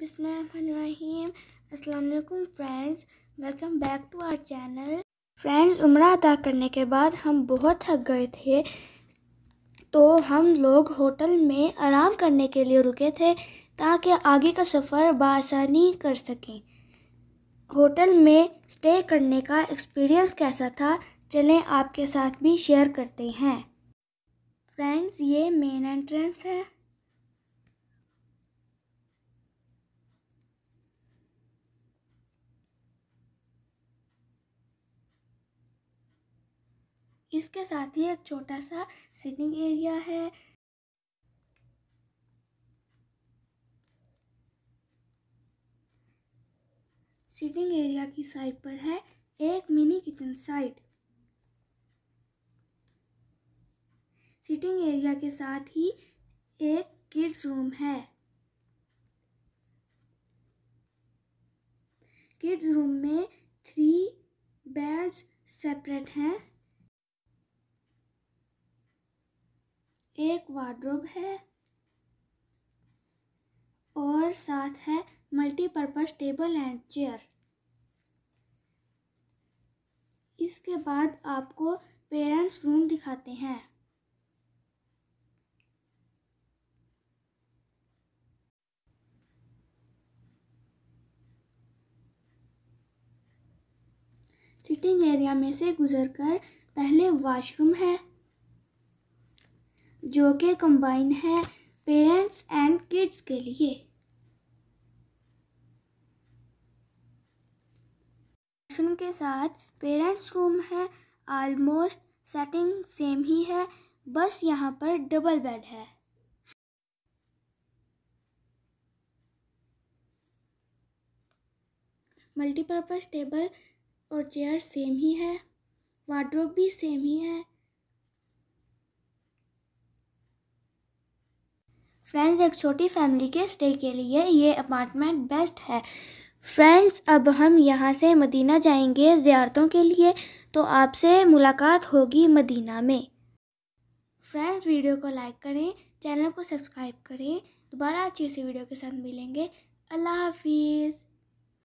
बिसमीम अल्लाम friends welcome back to our channel friends उम्र अदा करने के बाद हम बहुत थक गए थे तो हम लोग होटल में आराम करने के लिए रुके थे ताकि आगे का सफ़र बसानी कर सकें होटल में स्टे करने का एक्सपीरियंस कैसा था चलें आपके साथ भी शेयर करते हैं फ्रेंड्स ये मेन एंट्रेंस है इसके साथ ही एक छोटा सा सिटिंग एरिया है सिटिंग एरिया की साइड पर है एक mini kitchen side sitting area के साथ ही एक किड्स रूम है किड्स रूम में थ्री बेड्स सेपरेट हैं एक वार्ड्रोब है और साथ है मल्टीपर्पज़ टेबल एंड चेयर इसके बाद आपको पेरेंट्स रूम दिखाते हैं सिटिंग एरिया में से गुजरकर पहले वॉशरूम है जो कि कंबाइन है पेरेंट्स एंड किड्स के लिए वॉशरूम के साथ पेरेंट्स रूम है आलमोस्ट सेटिंग सेम ही है बस यहाँ पर डबल बेड है मल्टीपर्पज़ टेबल और चेयर सेम ही है वार्ड्रोब भी सेम ही है फ्रेंड्स एक छोटी फैमिली के स्टे के लिए ये अपार्टमेंट बेस्ट है फ्रेंड्स अब हम यहाँ से मदीना जाएंगे ज़्यारतों के लिए तो आपसे मुलाकात होगी मदीना में फ्रेंड्स वीडियो को लाइक करें चैनल को सब्सक्राइब करें दोबारा अच्छी से वीडियो के साथ मिलेंगे अल्लाह हाफिज़